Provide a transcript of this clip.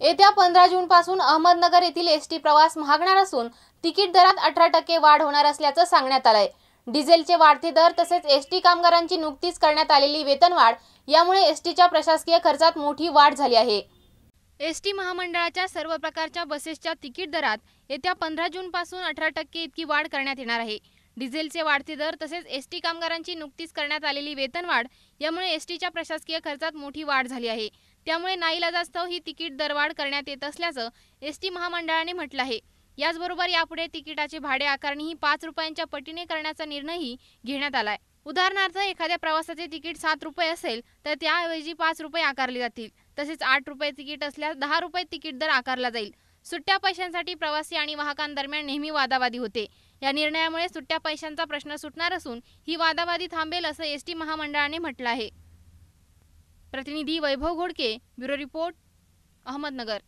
येत्या पंधरा पासून अहमदनगर येथील एस टी प्रवास महागणार असून तिकीट दरात अठरा टक्के वाढ होणार असल्याचं सांगण्यात आलंय डिझेलचे वाढते दर तसेच एस टी कामगारांची नुकतीच करण्यात आलेली वेतनवाढ यामुळे एस टीच्या प्रशासकीय खर्चात मोठी वाढ झाली आहे एस टी महामंडळाच्या सर्व प्रकारच्या बसेसच्या तिकीट दरात येत्या पंधरा पासून अठरा टक्के इतकी वाढ करण्यात येणार आहे डिझेलचे वाढते दर तसेच एस टी कामगारांची नुकतीच करण्यात आलेली वेतनवाढ यामुळे एस टीच्या प्रशासकीय खर्चात मोठी वाढ झाली आहे त्यामुळे नाईलाजास्तव ही तिकीट दरवाढ करण्यात येत असल्याचं एस टी महामंडळाने म्हटलं आहे याचबरोबर यापुढे तिकिटाचे भाडे ही पाच रुपयांच्या पटीने करण्याचा निर्णयही घेण्यात आलाय उदाहरणार्थ एखाद्या प्रवासाचे तिकीट सात रुपये असेल तर त्याऐवजी पाच रुपये आकारले जातील तसेच आठ रुपये तिकीट असल्यास दहा रुपये तिकीट दर आकारला जाईल सुट्ट्या पैशांसाठी प्रवासी आणि वाहकांदरम्यान नेहमी वादावादी होते या निर्णयामुळे सुट्ट्या पैशांचा प्रश्न सुटणार असून ही वादावादी थांबेल असं एसटी महामंडळाने म्हटलं आहे प्रतिनिधी वैभव घोडके ब्युरो रिपोर्ट अहमदनगर